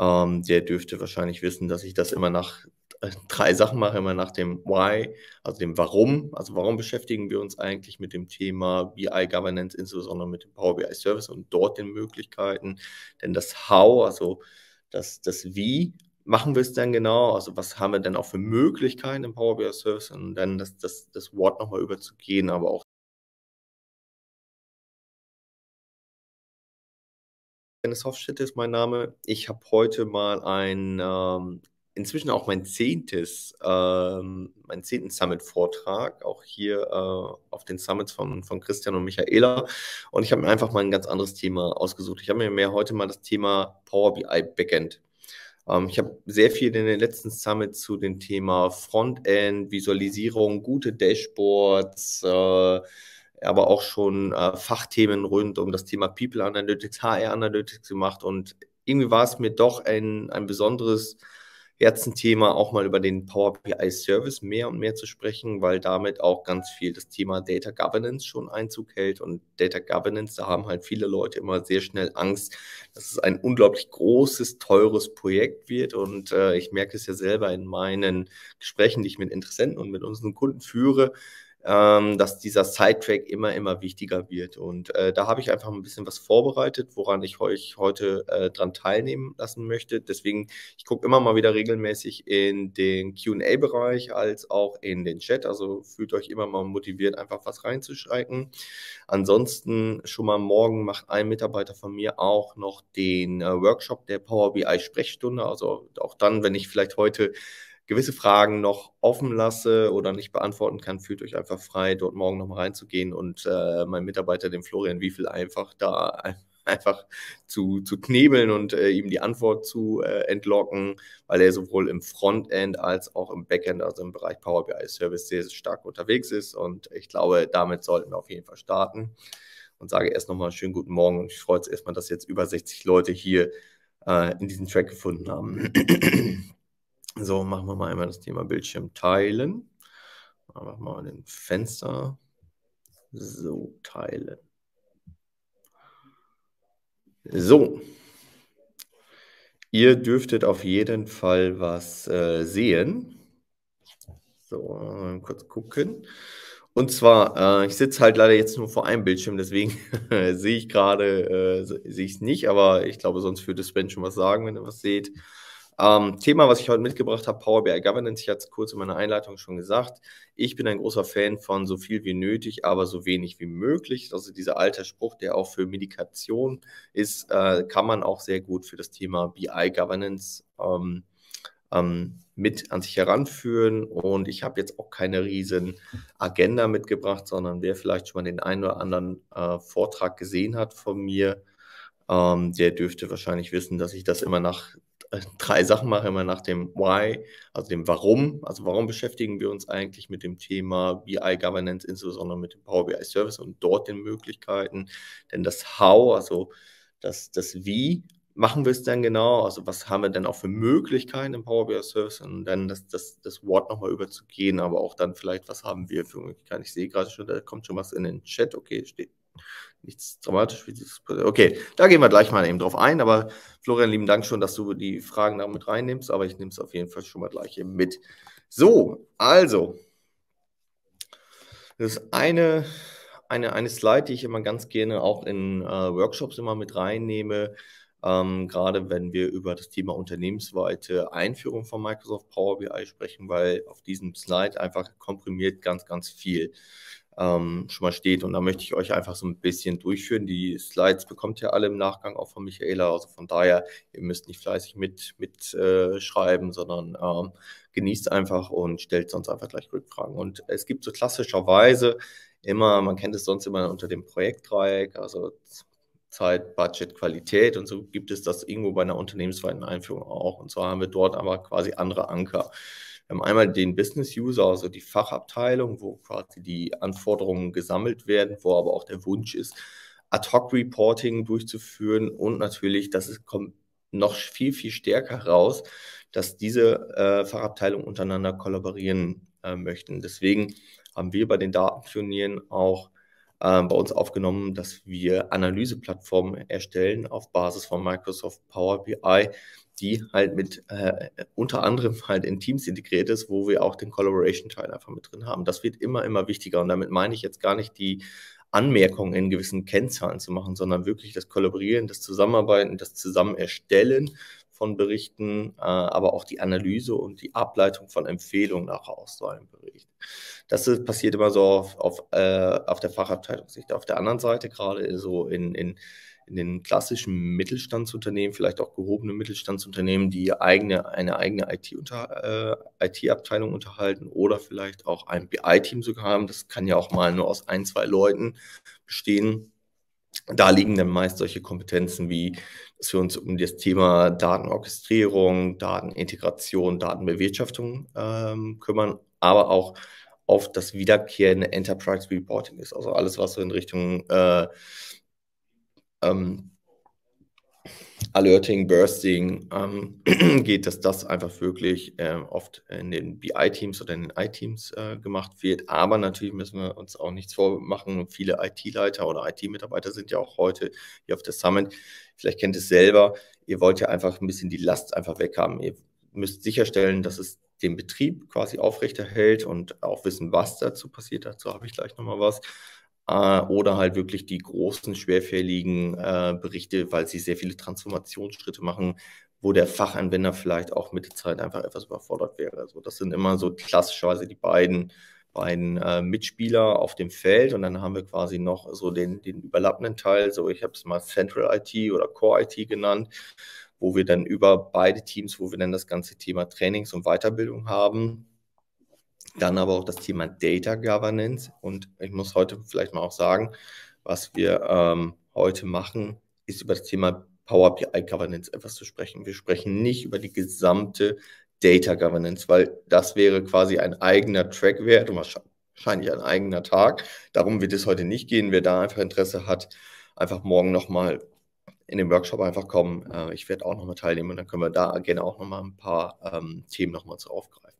Ähm, der dürfte wahrscheinlich wissen, dass ich das immer nach äh, drei Sachen mache, immer nach dem Why, also dem Warum. Also warum beschäftigen wir uns eigentlich mit dem Thema BI Governance, insbesondere mit dem Power BI Service und dort den Möglichkeiten. Denn das How, also das, das Wie, machen wir es denn genau? Also was haben wir denn auch für Möglichkeiten im Power BI Service? Und dann das, das, das Wort nochmal überzugehen, aber auch Dennis Hofstädte ist mein Name. Ich habe heute mal ein, ähm, inzwischen auch mein zehntes, ähm, meinen zehnten Summit-Vortrag, auch hier äh, auf den Summits von, von Christian und Michaela. Und ich habe mir einfach mal ein ganz anderes Thema ausgesucht. Ich habe mir mehr heute mal das Thema Power BI Backend. Ähm, ich habe sehr viel in den letzten Summits zu dem Thema Frontend, Visualisierung, gute Dashboards, äh, aber auch schon äh, Fachthemen rund um das Thema People Analytics, HR Analytics gemacht und irgendwie war es mir doch ein, ein besonderes Herzenthema, auch mal über den Power BI Service mehr und mehr zu sprechen, weil damit auch ganz viel das Thema Data Governance schon Einzug hält. Und Data Governance, da haben halt viele Leute immer sehr schnell Angst, dass es ein unglaublich großes, teures Projekt wird. Und äh, ich merke es ja selber in meinen Gesprächen, die ich mit Interessenten und mit unseren Kunden führe ähm, dass dieser Sidetrack immer, immer wichtiger wird. Und äh, da habe ich einfach ein bisschen was vorbereitet, woran ich euch heute äh, dran teilnehmen lassen möchte. Deswegen, ich gucke immer mal wieder regelmäßig in den QA-Bereich als auch in den Chat. Also fühlt euch immer mal motiviert, einfach was reinzuschreiben. Ansonsten schon mal morgen macht ein Mitarbeiter von mir auch noch den äh, Workshop der Power BI Sprechstunde. Also auch dann, wenn ich vielleicht heute gewisse Fragen noch offen lasse oder nicht beantworten kann, fühlt euch einfach frei, dort morgen nochmal reinzugehen und äh, meinem Mitarbeiter, dem Florian Wiefel, einfach da einfach zu, zu knebeln und äh, ihm die Antwort zu äh, entlocken, weil er sowohl im Frontend als auch im Backend, also im Bereich Power BI Service, sehr, stark unterwegs ist. Und ich glaube, damit sollten wir auf jeden Fall starten. Und sage erst nochmal schönen guten Morgen ich freue mich erstmal, dass jetzt über 60 Leute hier äh, in diesen Track gefunden haben. So, machen wir mal einmal das Thema Bildschirm teilen. Einfach mal ein Fenster so teilen. So. Ihr dürftet auf jeden Fall was äh, sehen. So, äh, kurz gucken. Und zwar, äh, ich sitze halt leider jetzt nur vor einem Bildschirm, deswegen sehe ich gerade, äh, sehe ich es nicht, aber ich glaube, sonst würde Sven schon was sagen, wenn er was seht. Ähm, Thema, was ich heute mitgebracht habe, Power BI Governance. Ich hatte es kurz in meiner Einleitung schon gesagt. Ich bin ein großer Fan von so viel wie nötig, aber so wenig wie möglich. Also dieser alte Spruch, der auch für Medikation ist, äh, kann man auch sehr gut für das Thema BI Governance ähm, ähm, mit an sich heranführen. Und ich habe jetzt auch keine riesen Agenda mitgebracht, sondern wer vielleicht schon mal den einen oder anderen äh, Vortrag gesehen hat von mir, ähm, der dürfte wahrscheinlich wissen, dass ich das immer nach drei Sachen mache, immer nach dem Why, also dem Warum. Also warum beschäftigen wir uns eigentlich mit dem Thema BI Governance, insbesondere mit dem Power BI Service und dort den Möglichkeiten. Denn das How, also das, das Wie, machen wir es denn genau? Also was haben wir denn auch für Möglichkeiten im Power BI Service? Und dann das, das, das Wort nochmal überzugehen, aber auch dann vielleicht, was haben wir für Möglichkeiten? Ich sehe gerade schon, da kommt schon was in den Chat. Okay, steht, Nichts dramatisch. Okay, da gehen wir gleich mal eben drauf ein. Aber Florian, lieben Dank schon, dass du die Fragen da mit reinnimmst. Aber ich nehme es auf jeden Fall schon mal gleich eben mit. So, also. Das ist eine, eine, eine Slide, die ich immer ganz gerne auch in äh, Workshops immer mit reinnehme. Ähm, gerade wenn wir über das Thema unternehmensweite Einführung von Microsoft Power BI sprechen, weil auf diesem Slide einfach komprimiert ganz, ganz viel ähm, schon mal steht. Und da möchte ich euch einfach so ein bisschen durchführen. Die Slides bekommt ihr alle im Nachgang auch von Michaela. Also von daher, ihr müsst nicht fleißig mitschreiben, mit äh, sondern ähm, genießt einfach und stellt sonst einfach gleich Rückfragen. Und es gibt so klassischerweise immer, man kennt es sonst immer unter dem Projektdreieck, also Zeit, Budget, Qualität und so gibt es das irgendwo bei einer unternehmensweiten Einführung auch. Und zwar haben wir dort aber quasi andere Anker. Ähm, einmal den Business User, also die Fachabteilung, wo quasi die Anforderungen gesammelt werden, wo aber auch der Wunsch ist, Ad-Hoc-Reporting durchzuführen und natürlich, das ist, kommt noch viel, viel stärker raus, dass diese äh, Fachabteilungen untereinander kollaborieren äh, möchten. Deswegen haben wir bei den Datenpionieren auch ähm, bei uns aufgenommen, dass wir Analyseplattformen erstellen auf Basis von Microsoft Power BI, die halt mit äh, unter anderem halt in Teams integriert ist, wo wir auch den Collaboration-Teil einfach mit drin haben. Das wird immer, immer wichtiger. Und damit meine ich jetzt gar nicht die Anmerkungen in gewissen Kennzahlen zu machen, sondern wirklich das Kollaborieren, das Zusammenarbeiten, das Zusammenerstellen von Berichten, äh, aber auch die Analyse und die Ableitung von Empfehlungen nachher aus so einem Bericht. Das ist, passiert immer so auf, auf, äh, auf der Fachabteilungssicht. Auf der anderen Seite, gerade so in, in, in den klassischen Mittelstandsunternehmen, vielleicht auch gehobene Mittelstandsunternehmen, die eigene, eine eigene IT-Abteilung äh, IT unterhalten oder vielleicht auch ein BI-Team sogar haben. Das kann ja auch mal nur aus ein, zwei Leuten bestehen da liegen dann meist solche Kompetenzen wie, dass wir uns um das Thema Datenorchestrierung, Datenintegration, Datenbewirtschaftung ähm, kümmern, aber auch auf das wiederkehrende Enterprise Reporting ist. Also alles, was so in Richtung äh, ähm, Alerting, Bursting ähm, geht, dass das einfach wirklich äh, oft in den BI-Teams oder in den IT-Teams äh, gemacht wird. Aber natürlich müssen wir uns auch nichts vormachen. Viele IT-Leiter oder IT-Mitarbeiter sind ja auch heute hier auf der Summit. Vielleicht kennt es selber. Ihr wollt ja einfach ein bisschen die Last einfach weghaben. Ihr müsst sicherstellen, dass es den Betrieb quasi aufrechterhält und auch wissen, was dazu passiert. Dazu habe ich gleich nochmal was. Äh, oder halt wirklich die großen, schwerfälligen äh, Berichte, weil sie sehr viele Transformationsschritte machen, wo der Fachanwender vielleicht auch mit der Zeit einfach etwas überfordert wäre. Also das sind immer so klassischerweise die beiden, beiden äh, Mitspieler auf dem Feld und dann haben wir quasi noch so den, den überlappenden Teil, so ich habe es mal Central IT oder Core IT genannt, wo wir dann über beide Teams, wo wir dann das ganze Thema Trainings und Weiterbildung haben, dann aber auch das Thema Data Governance. Und ich muss heute vielleicht mal auch sagen, was wir ähm, heute machen, ist über das Thema Power BI Governance etwas zu sprechen. Wir sprechen nicht über die gesamte Data Governance, weil das wäre quasi ein eigener Track wert und wahrscheinlich ein eigener Tag. Darum wird es heute nicht gehen. Wer da einfach Interesse hat, einfach morgen nochmal in den Workshop einfach kommen. Äh, ich werde auch nochmal teilnehmen und dann können wir da gerne auch nochmal ein paar ähm, Themen nochmal zu aufgreifen.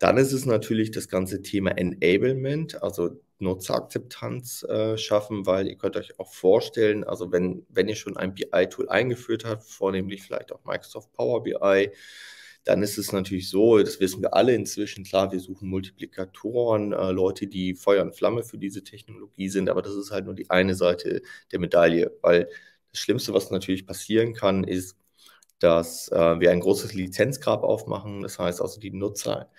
Dann ist es natürlich das ganze Thema Enablement, also Nutzerakzeptanz äh, schaffen, weil ihr könnt euch auch vorstellen, also wenn, wenn ihr schon ein BI-Tool eingeführt habt, vornehmlich vielleicht auch Microsoft Power BI, dann ist es natürlich so, das wissen wir alle inzwischen, klar, wir suchen Multiplikatoren, äh, Leute, die Feuer und Flamme für diese Technologie sind, aber das ist halt nur die eine Seite der Medaille, weil das Schlimmste, was natürlich passieren kann, ist, dass äh, wir ein großes Lizenzgrab aufmachen, das heißt also die Nutzer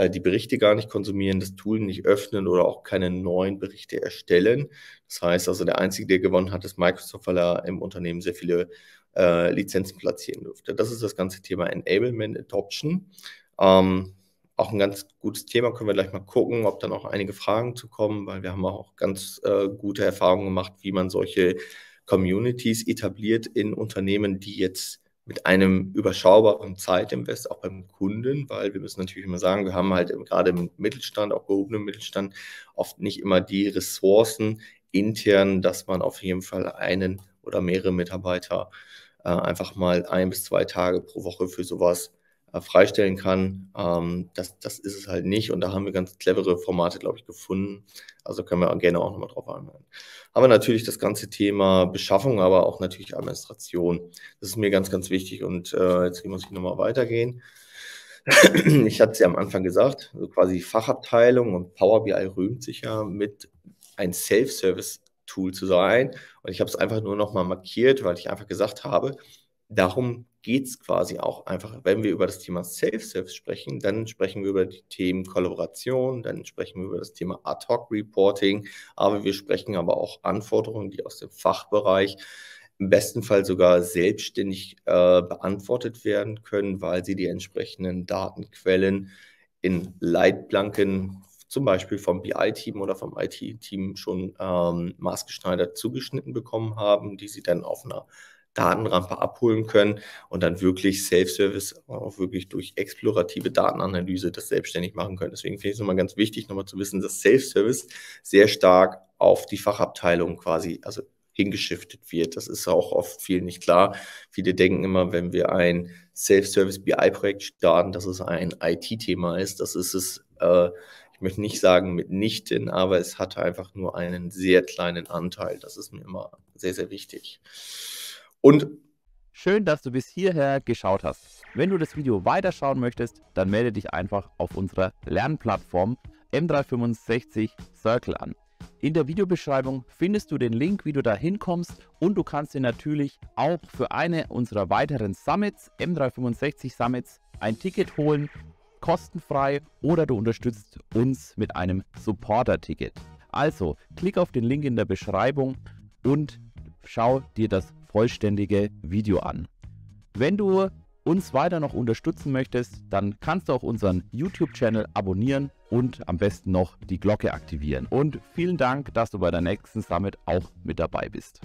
äh, die Berichte gar nicht konsumieren, das Tool nicht öffnen oder auch keine neuen Berichte erstellen. Das heißt also, der Einzige, der gewonnen hat, ist Microsoft, weil er im Unternehmen sehr viele äh, Lizenzen platzieren dürfte. Das ist das ganze Thema Enablement, Adoption. Ähm, auch ein ganz gutes Thema, können wir gleich mal gucken, ob dann auch einige Fragen zu kommen, weil wir haben auch ganz äh, gute Erfahrungen gemacht, wie man solche Communities etabliert in Unternehmen, die jetzt mit einem überschaubaren Zeitinvest auch beim Kunden, weil wir müssen natürlich immer sagen, wir haben halt gerade im Mittelstand, auch gehobenen Mittelstand, oft nicht immer die Ressourcen intern, dass man auf jeden Fall einen oder mehrere Mitarbeiter äh, einfach mal ein bis zwei Tage pro Woche für sowas äh, freistellen kann. Ähm, das, das ist es halt nicht. Und da haben wir ganz clevere Formate, glaube ich, gefunden. Also können wir gerne auch nochmal drauf eingehen. Aber natürlich das ganze Thema Beschaffung, aber auch natürlich Administration. Das ist mir ganz, ganz wichtig. Und äh, jetzt muss ich nochmal weitergehen. Ich hatte es ja am Anfang gesagt, also quasi Fachabteilung und Power BI rühmt sich ja mit ein Self-Service-Tool zu sein. Und ich habe es einfach nur nochmal markiert, weil ich einfach gesagt habe, darum geht es quasi auch einfach, wenn wir über das Thema Self-Service sprechen, dann sprechen wir über die Themen Kollaboration, dann sprechen wir über das Thema Ad-Hoc-Reporting, aber wir sprechen aber auch Anforderungen, die aus dem Fachbereich im besten Fall sogar selbstständig äh, beantwortet werden können, weil sie die entsprechenden Datenquellen in Leitplanken zum Beispiel vom BI-Team oder vom IT-Team schon ähm, maßgeschneidert zugeschnitten bekommen haben, die sie dann auf einer Datenrampe abholen können und dann wirklich Self-Service auch wirklich durch explorative Datenanalyse das selbstständig machen können. Deswegen finde ich es nochmal ganz wichtig, nochmal zu wissen, dass Self-Service sehr stark auf die Fachabteilung quasi, also hingeschiftet wird. Das ist auch oft vielen nicht klar. Viele denken immer, wenn wir ein Self-Service BI-Projekt starten, dass es ein IT-Thema ist. Das ist es, äh, ich möchte nicht sagen mitnichten, aber es hatte einfach nur einen sehr kleinen Anteil. Das ist mir immer sehr, sehr wichtig. Und Schön, dass du bis hierher geschaut hast. Wenn du das Video weiterschauen möchtest, dann melde dich einfach auf unserer Lernplattform M365 Circle an. In der Videobeschreibung findest du den Link, wie du da hinkommst und du kannst dir natürlich auch für eine unserer weiteren Summits, M365 Summits, ein Ticket holen, kostenfrei oder du unterstützt uns mit einem Supporter-Ticket. Also, klick auf den Link in der Beschreibung und schau dir das vollständige Video an. Wenn du uns weiter noch unterstützen möchtest, dann kannst du auch unseren YouTube-Channel abonnieren und am besten noch die Glocke aktivieren. Und vielen Dank, dass du bei der nächsten Summit auch mit dabei bist.